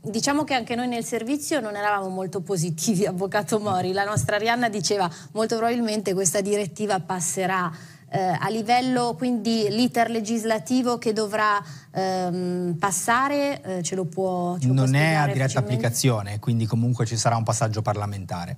Diciamo che anche noi nel servizio non eravamo molto positivi, Avvocato Mori. La nostra Arianna diceva molto probabilmente questa direttiva passerà eh, a livello quindi l'iter legislativo che dovrà ehm, passare, eh, ce lo può... Ce lo non può è a diretta applicazione, quindi comunque ci sarà un passaggio parlamentare.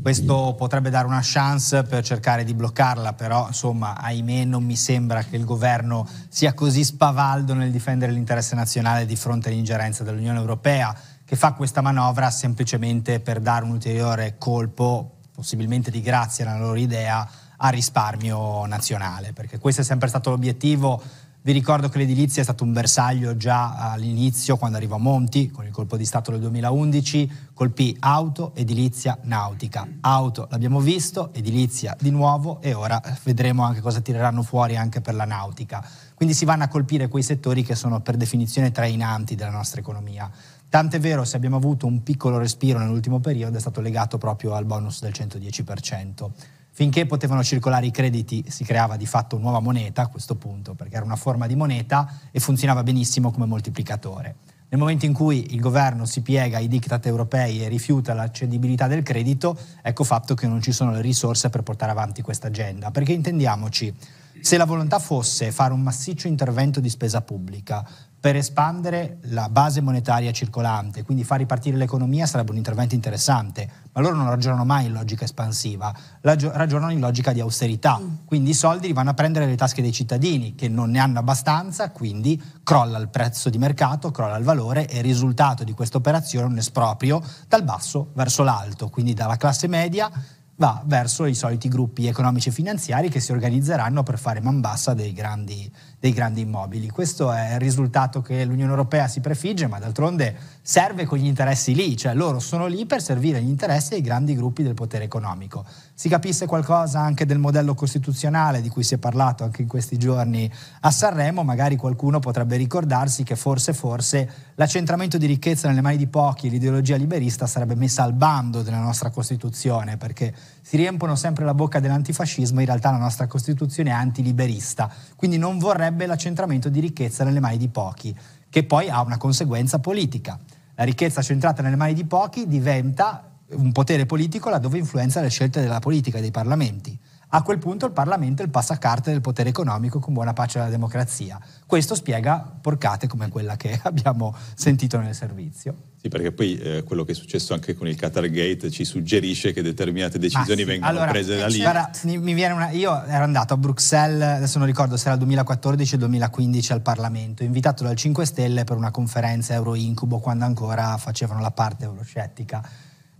Questo potrebbe dare una chance per cercare di bloccarla, però insomma, ahimè, non mi sembra che il governo sia così spavaldo nel difendere l'interesse nazionale di fronte all'ingerenza dell'Unione Europea, che fa questa manovra semplicemente per dare un ulteriore colpo, possibilmente di grazia alla loro idea, al risparmio nazionale, perché questo è sempre stato l'obiettivo vi ricordo che l'edilizia è stato un bersaglio già all'inizio, quando arrivò Monti, con il colpo di Stato del 2011, colpì auto, edilizia, nautica. Auto l'abbiamo visto, edilizia di nuovo e ora eh, vedremo anche cosa tireranno fuori anche per la nautica. Quindi si vanno a colpire quei settori che sono per definizione trainanti della nostra economia. Tant'è vero, se abbiamo avuto un piccolo respiro nell'ultimo periodo, è stato legato proprio al bonus del 110%. Finché potevano circolare i crediti si creava di fatto nuova moneta a questo punto, perché era una forma di moneta e funzionava benissimo come moltiplicatore. Nel momento in cui il governo si piega ai diktat europei e rifiuta l'accedibilità del credito, ecco fatto che non ci sono le risorse per portare avanti questa agenda. Perché intendiamoci, se la volontà fosse fare un massiccio intervento di spesa pubblica per espandere la base monetaria circolante, quindi far ripartire l'economia sarebbe un intervento interessante, ma loro non ragionano mai in logica espansiva, ragionano in logica di austerità, mm. quindi i soldi li vanno a prendere dalle tasche dei cittadini che non ne hanno abbastanza, quindi crolla il prezzo di mercato, crolla il valore e il risultato di questa operazione è un esproprio dal basso verso l'alto, quindi dalla classe media va verso i soliti gruppi economici e finanziari che si organizzeranno per fare man bassa dei grandi, dei grandi, immobili. Questo è il risultato che l'Unione Europea si prefigge, ma d'altronde serve con gli interessi lì, cioè loro sono lì per servire gli interessi dei grandi gruppi del potere economico. Si capisse qualcosa anche del modello costituzionale di cui si è parlato anche in questi giorni a Sanremo, magari qualcuno potrebbe ricordarsi che forse, forse l'accentramento di ricchezza nelle mani di pochi e l'ideologia liberista sarebbe messa al bando della nostra Costituzione, perché si riempono sempre la bocca dell'antifascismo, in realtà la nostra Costituzione è antiliberista, quindi non vorrebbe l'accentramento di ricchezza nelle mani di pochi, che poi ha una conseguenza politica. La ricchezza centrata nelle mani di pochi diventa un potere politico laddove influenza le scelte della politica e dei parlamenti. A quel punto il Parlamento è il passacarte del potere economico con buona pace della democrazia. Questo spiega porcate come quella che abbiamo sentito nel servizio. Sì, perché poi eh, quello che è successo anche con il Qatar Gate ci suggerisce che determinate decisioni sì, vengano allora, prese da lì. Eh, guarda, una, io ero andato a Bruxelles, adesso non ricordo se era il 2014 o il 2015 al Parlamento, invitato dal 5 Stelle per una conferenza Euro Incubo quando ancora facevano la parte euroscettica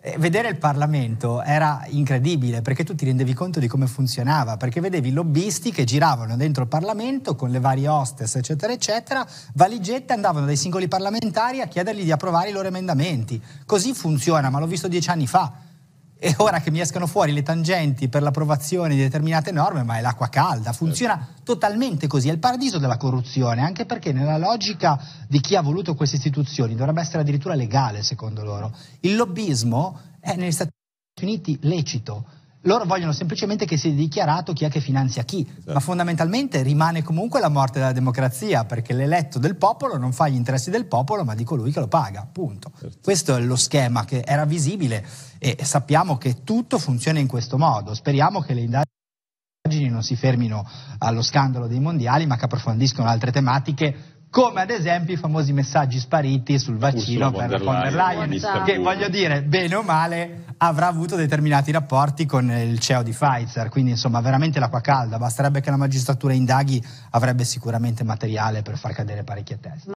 eh, vedere il Parlamento era incredibile perché tu ti rendevi conto di come funzionava, perché vedevi lobbisti che giravano dentro il Parlamento con le varie hostess, eccetera, eccetera, valigette andavano dai singoli parlamentari a chiedergli di approvare i loro emendamenti. Così funziona, ma l'ho visto dieci anni fa e ora che mi escano fuori le tangenti per l'approvazione di determinate norme, ma è l'acqua calda, certo. funziona totalmente così, è il paradiso della corruzione, anche perché nella logica di chi ha voluto queste istituzioni dovrebbe essere addirittura legale secondo loro. Il lobbismo è negli Stati Uniti lecito, loro vogliono semplicemente che sia dichiarato chi è che finanzia chi, esatto. ma fondamentalmente rimane comunque la morte della democrazia, perché l'eletto del popolo non fa gli interessi del popolo, ma di colui che lo paga, punto. Certo. Questo è lo schema che era visibile e sappiamo che tutto funziona in questo modo. Speriamo che le indagini non si fermino allo scandalo dei mondiali, ma che approfondiscono altre tematiche come ad esempio i famosi messaggi spariti sul vaccino Ursula per von der Leyen, von der Leyen che voglio dire, bene o male, avrà avuto determinati rapporti con il CEO di Pfizer, quindi insomma veramente l'acqua calda, basterebbe che la magistratura indaghi, avrebbe sicuramente materiale per far cadere parecchie teste.